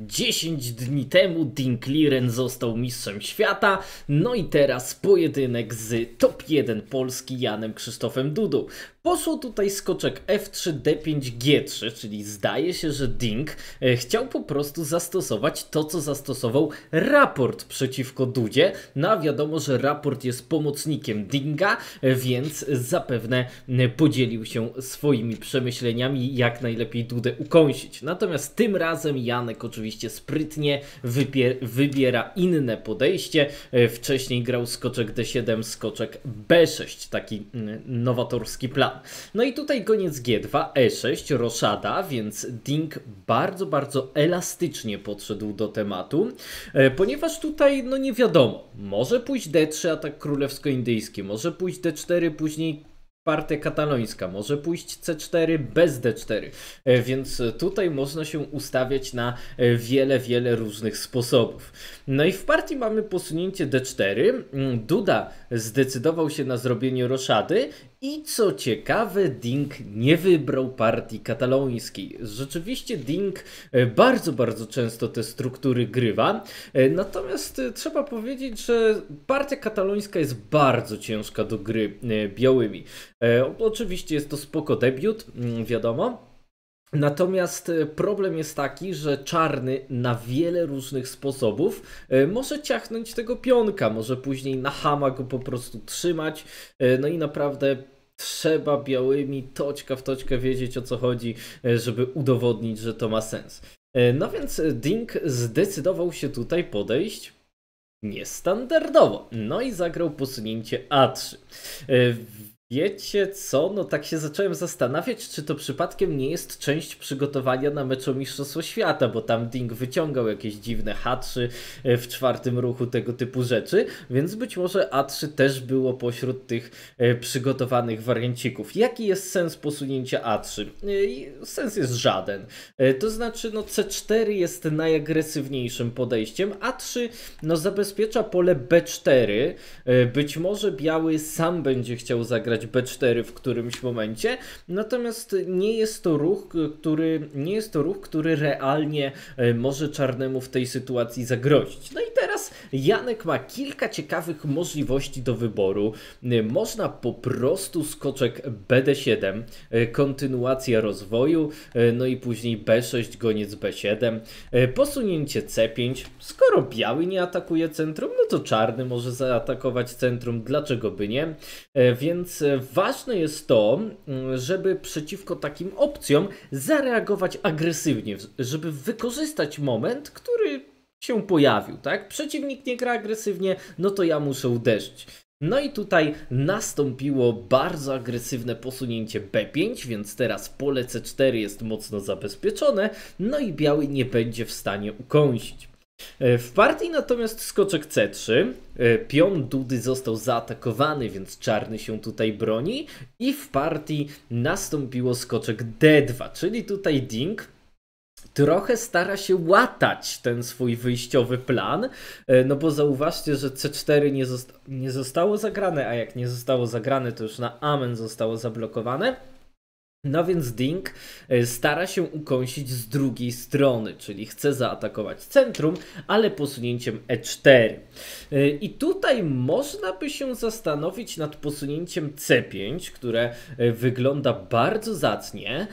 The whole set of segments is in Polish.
10 dni temu Dinkliren został mistrzem świata, no i teraz pojedynek z top 1 Polski Janem Krzysztofem Dudu. Poszło tutaj skoczek F3, D5, G3, czyli zdaje się, że Dink e, chciał po prostu zastosować to, co zastosował raport przeciwko Dudzie. No a wiadomo, że raport jest pomocnikiem Dinga, e, więc zapewne e, podzielił się swoimi przemyśleniami, jak najlepiej Dudę ukąsić. Natomiast tym razem Janek oczywiście oczywiście sprytnie wybiera inne podejście. E, wcześniej grał skoczek D7, skoczek B6, taki mm, nowatorski plan. No i tutaj koniec G2, E6, roszada, więc Ding bardzo, bardzo elastycznie podszedł do tematu, e, ponieważ tutaj no nie wiadomo, może pójść D3 atak królewsko-indyjski, może pójść D4, później partia katalońska może pójść C4 bez D4, e, więc tutaj można się ustawiać na e, wiele, wiele różnych sposobów. No i w partii mamy posunięcie D4. Mm, Duda zdecydował się na zrobienie roszady i co ciekawe, Ding nie wybrał partii katalońskiej. Rzeczywiście Ding e, bardzo, bardzo często te struktury grywa. E, natomiast e, trzeba powiedzieć, że partia katalońska jest bardzo ciężka do gry białymi. Oczywiście jest to spoko debiut, mm, wiadomo. Natomiast e, problem jest taki, że czarny na wiele różnych sposobów e, może ciachnąć tego pionka, może później na hama go po prostu trzymać. E, no i naprawdę trzeba białymi toczka w toczkę wiedzieć o co chodzi, żeby udowodnić, że to ma sens. No więc Dink zdecydował się tutaj podejść niestandardowo. No i zagrał posunięcie A3. Wiecie co, no tak się zacząłem zastanawiać, czy to przypadkiem nie jest część przygotowania na mecz o Mistrzostwo Świata, bo tam Ding wyciągał jakieś dziwne hatrzy e, w czwartym ruchu, tego typu rzeczy, więc być może A3 też było pośród tych e, przygotowanych wariancików. Jaki jest sens posunięcia A3? E, sens jest żaden. To znaczy, no C4 jest najagresywniejszym podejściem, A3 no zabezpiecza pole B4, być może biały sam będzie chciał zagrać B4 w którymś momencie. Natomiast nie jest to ruch, który nie jest to ruch, który realnie e, może czarnemu w tej sytuacji zagrozić. No i teraz Janek ma kilka ciekawych możliwości do wyboru. Y, można po prostu skoczek BD7, y, kontynuacja rozwoju, y, no i później B6, goniec B7, posunięcie C5. Skoro biały nie atakuje centrum, no to czarny może zaatakować centrum, dlaczego by nie? Więc ważne jest to, żeby przeciwko takim opcjom zareagować agresywnie, żeby wykorzystać moment, który się pojawił, tak? Przeciwnik nie gra agresywnie, no to ja muszę uderzyć. No i tutaj nastąpiło bardzo agresywne posunięcie B5, więc teraz pole C4 jest mocno zabezpieczone, no i biały nie będzie w stanie ukąsić. E, w partii natomiast skoczek C3, e, pion Dudy został zaatakowany, więc czarny się tutaj broni i w partii nastąpiło skoczek D2, czyli tutaj Ding trochę stara się łatać ten swój wyjściowy plan, e, no bo zauważcie, że C4 nie, zosta nie zostało zagrane, a jak nie zostało zagrane, to już na amen zostało zablokowane. No więc Ding e, stara się ukąsić z drugiej strony, czyli chce zaatakować centrum, ale posunięciem e4. E, I tutaj można by się zastanowić nad posunięciem c5, które e, wygląda bardzo zacnie,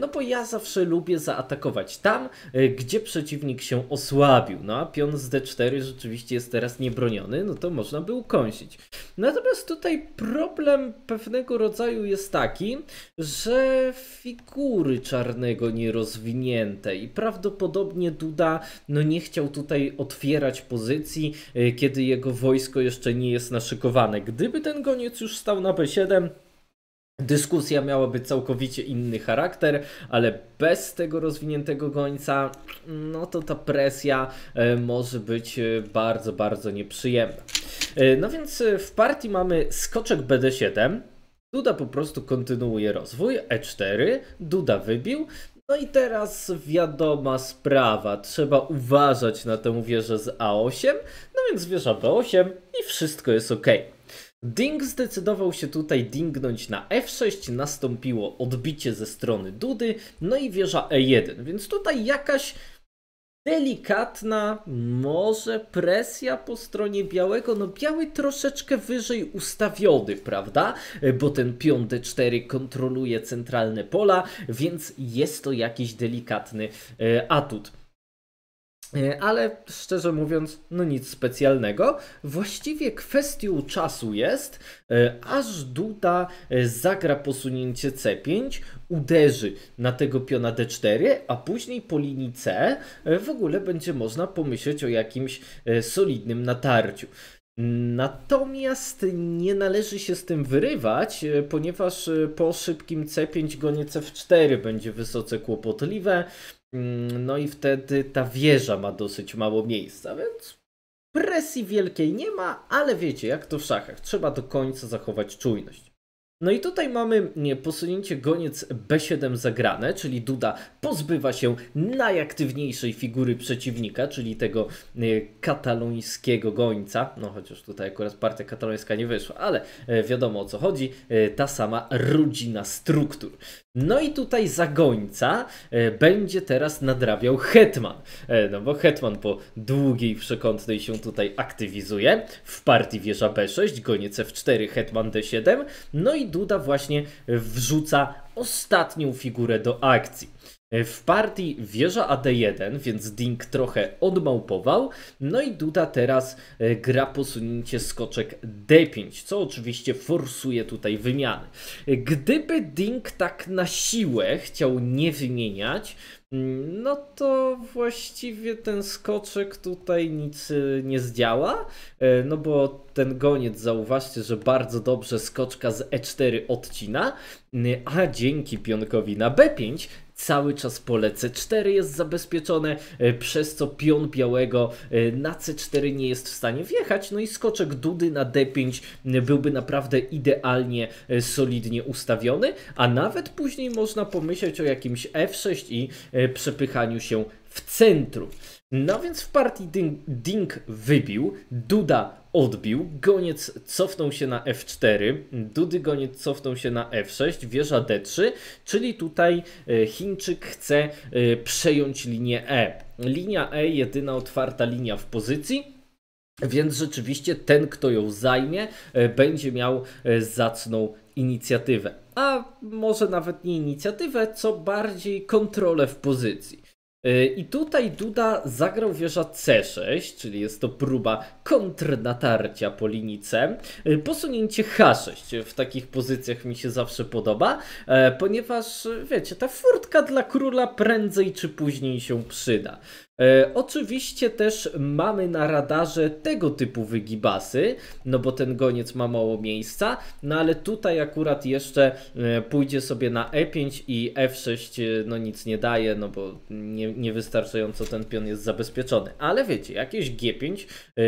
no bo ja zawsze lubię zaatakować tam, gdzie przeciwnik się osłabił. No a pion z d4 rzeczywiście jest teraz niebroniony, no to można by ukąsić. Natomiast tutaj problem pewnego rodzaju jest taki, że figury czarnego nierozwinięte i prawdopodobnie Duda no, nie chciał tutaj otwierać pozycji, y, kiedy jego wojsko jeszcze nie jest naszykowane. Gdyby ten goniec już stał na b 7 Dyskusja miałaby całkowicie inny charakter, ale bez tego rozwiniętego gońca, no to ta presja y, może być y, bardzo, bardzo nieprzyjemna. No więc w partii mamy skoczek BD7, Duda po prostu kontynuuje rozwój, E4, Duda wybił. No i teraz wiadoma sprawa, trzeba uważać na tę wieżę z A8, no więc wieża B8 i wszystko jest ok. Ding zdecydował się tutaj dingnąć na F6, nastąpiło odbicie ze strony Dudy, no i wieża E1, więc tutaj jakaś delikatna może presja po stronie białego. No biały troszeczkę wyżej ustawiony, prawda? Bo ten pion D4 kontroluje centralne pola, więc jest to jakiś delikatny e, atut. E, ale szczerze mówiąc, no nic specjalnego. Właściwie kwestią czasu jest, e, aż Duda e, zagra posunięcie C5, uderzy na tego piona D4, a później po linii C w ogóle będzie można pomyśleć o jakimś solidnym natarciu. Natomiast nie należy się z tym wyrywać, ponieważ po szybkim C5 gonie C4 będzie wysoce kłopotliwe. Mm, no i wtedy ta wieża ma dosyć mało miejsca, więc presji wielkiej nie ma, ale wiecie, jak to w szachach, trzeba do końca zachować czujność. No i tutaj mamy posunięcie goniec B7 zagrane, czyli Duda pozbywa się najaktywniejszej figury przeciwnika, czyli tego e, katalońskiego gońca. No chociaż tutaj akurat partia katalońska nie wyszła, ale e, wiadomo o co chodzi. E, ta sama rodzina struktur. No i tutaj zagońca e, będzie teraz nadrabiał Hetman. E, no bo Hetman po długiej przekątnej się tutaj aktywizuje. W partii wieża B6, goniec F4, Hetman D7. No i Duda właśnie wrzuca ostatnią figurę do akcji. E, w partii wieża AD1, więc Ding trochę odmałpował. No i Duda teraz e, gra posunięcie skoczek D5, co oczywiście forsuje tutaj wymiany. E, gdyby Ding tak na siłę chciał nie wymieniać, mm, no to właściwie ten skoczek tutaj nic nie zdziała, no bo ten goniec, zauważcie, że bardzo dobrze skoczka z E4 odcina, a dzięki pionkowi na B5 cały czas pole C4 jest zabezpieczone, e, przez co pion białego e, na C4 nie jest w stanie wjechać, no i skoczek Dudy na D5 e, byłby naprawdę idealnie, solidnie ustawiony, a nawet później można pomyśleć o jakimś F6 i przepychaniu się w centrum. No więc w partii Ding, Ding wybił, Duda odbił, goniec cofnął się na F4, Dudy goniec cofnął się na F6, wieża D3, czyli tutaj e, Chińczyk chce e, przejąć linię E. Linia E jedyna otwarta linia w pozycji, więc rzeczywiście ten, kto ją zajmie, e, będzie miał zacną inicjatywę. A może nawet nie inicjatywę, co bardziej kontrolę w pozycji. E, I tutaj Duda zagrał wieża C6, czyli jest to próba kontrnatarcia po linii C. E, posunięcie H6 w takich pozycjach mi się zawsze podoba, e, ponieważ wiecie, ta furtka dla króla prędzej czy później się przyda. E, oczywiście też mamy na radarze tego typu wygibasy, no bo ten goniec ma mało miejsca, no ale tutaj akurat jeszcze e, pójdzie sobie na E5 i F6 e, no nic nie daje, no bo nie, niewystarczająco ten pion jest zabezpieczony. Ale wiecie, jakieś G5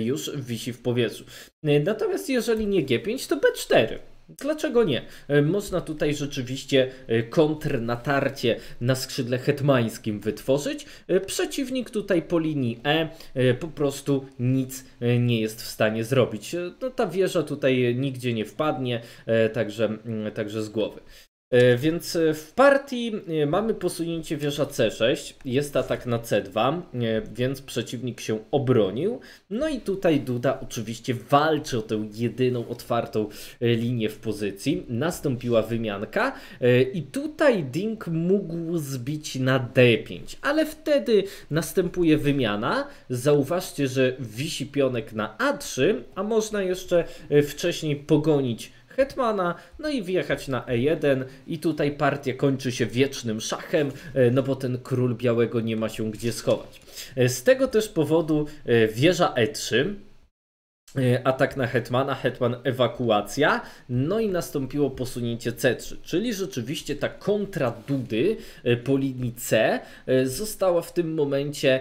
już wisi w powietrzu. Natomiast jeżeli nie G5, to B4. Dlaczego nie? E, można tutaj rzeczywiście e, kontrnatarcie na skrzydle hetmańskim wytworzyć. E, przeciwnik tutaj po linii E po prostu nic nie jest w stanie zrobić. No, ta wieża tutaj nigdzie nie wpadnie, także, mm, także z głowy. E, więc e, w partii e, mamy posunięcie wieża C6, jest atak na C2, więc przeciwnik się obronił. No i tutaj Duda oczywiście walczy o tę jedyną otwartą linię w pozycji. Nastąpiła wymianka i tutaj Ding mógł zbić na D5, ale wtedy następuje wymiana. Zauważcie, że wisi pionek na A3, a można jeszcze wcześniej pogonić Hetmana, no i wjechać na E1 i tutaj partia kończy się wiecznym szachem, e, no bo ten król białego nie ma się gdzie schować. E, z tego też powodu e, wieża E3 E, atak na Hetmana, Hetman ewakuacja, no i nastąpiło posunięcie C3, czyli rzeczywiście ta kontra Dudy e, po linii C e, została w tym momencie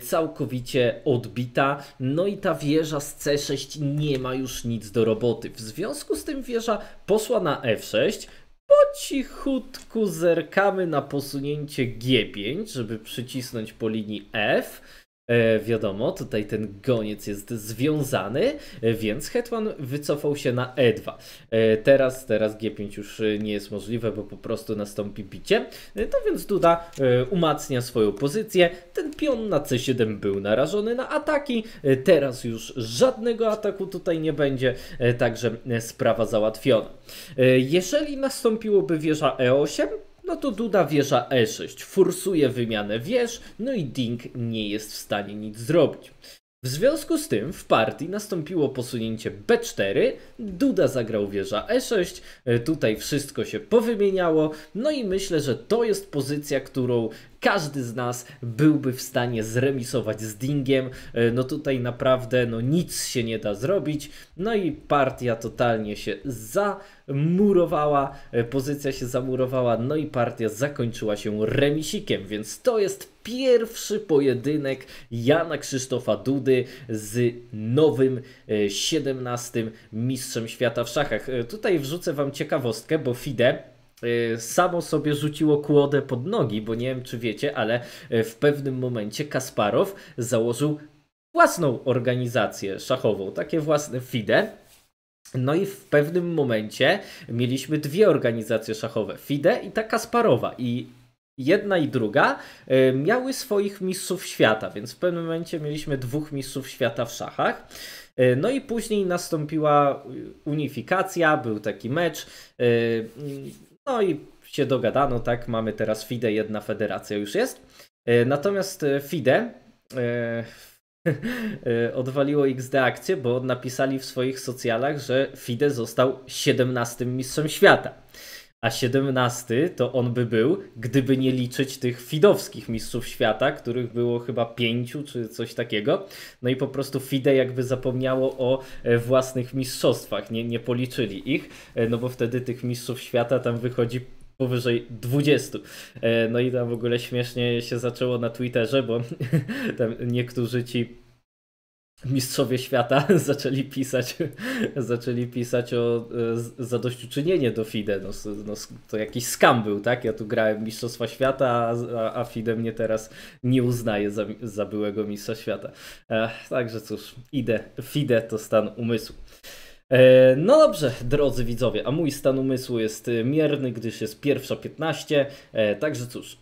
całkowicie odbita, no i ta wieża z C6 nie ma już nic do roboty. W związku z tym wieża poszła na F6, po cichutku zerkamy na posunięcie G5, żeby przycisnąć po linii F, E, wiadomo, tutaj ten goniec jest związany, e, więc hetman wycofał się na E2. E, teraz, teraz G5 już nie jest możliwe, bo po prostu nastąpi bicie. to więc Duda umacnia swoją pozycję. Ten pion na C7 był narażony na ataki. teraz już żadnego ataku tutaj nie będzie, także sprawa załatwiona. jeżeli nastąpiłoby wieża E8, no to Duda wieża E6, forsuje wymianę wież, no i Ding nie jest w stanie nic zrobić. W związku z tym w partii nastąpiło posunięcie B4, Duda zagrał wieża E6, e, tutaj wszystko się powymieniało, no i myślę, że to jest pozycja, którą każdy z nas byłby w stanie zremisować z Dingiem. E, no tutaj naprawdę no nic się nie da zrobić. No i partia totalnie się zamurowała, e, pozycja się zamurowała, no i partia zakończyła się remisikiem, więc to jest pierwszy pojedynek Jana Krzysztofa Dudy z nowym 17 e, mistrzem świata w szachach. Tutaj wrzucę wam ciekawostkę, bo FIDE E, samo sobie rzuciło kłodę pod nogi, bo nie wiem czy wiecie, ale e, w pewnym momencie Kasparow założył własną organizację szachową, takie własne FIDE. No i w pewnym momencie mieliśmy dwie organizacje szachowe, FIDE i ta Kasparowa. I jedna i druga e, miały swoich mistrzów świata, więc w pewnym momencie mieliśmy dwóch mistrzów świata w szachach. No i później nastąpiła unifikacja, był taki mecz no i się dogadano, tak, mamy teraz FIDE, jedna federacja już jest. E, natomiast e, FIDE e, odwaliło XD akcję, bo napisali w swoich socjalach, że FIDE został 17 mistrzem świata a 17 to on by był, gdyby nie liczyć tych fidowskich mistrzów świata, których było chyba pięciu czy coś takiego. No i po prostu FIDE jakby zapomniało o e, własnych mistrzostwach, nie, nie policzyli ich, e, no bo wtedy tych mistrzów świata tam wychodzi powyżej 20. E, no i tam w ogóle śmiesznie się zaczęło na Twitterze, bo tam niektórzy ci mistrzowie świata zaczęli pisać, zaczęli pisać o e, zadośćuczynienie do FIDE. No, no, to jakiś skam był, tak? Ja tu grałem Mistrzostwa Świata, a, a FIDE mnie teraz nie uznaje za, za byłego mistrza świata. E, także cóż, idę. FIDE to stan umysłu. E, no dobrze, drodzy widzowie, a mój stan umysłu jest mierny, gdyż jest pierwsza 15, także cóż,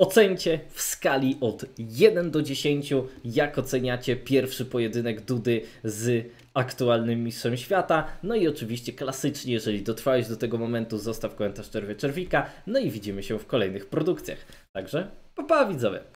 Ocencie w skali od 1 do 10, jak oceniacie pierwszy pojedynek Dudy z aktualnym mistrzem świata. No i oczywiście klasycznie, jeżeli dotrwałeś do tego momentu, zostaw komentarz Czerwie Czerwika. No i widzimy się w kolejnych produkcjach. Także pa, pa widzowie!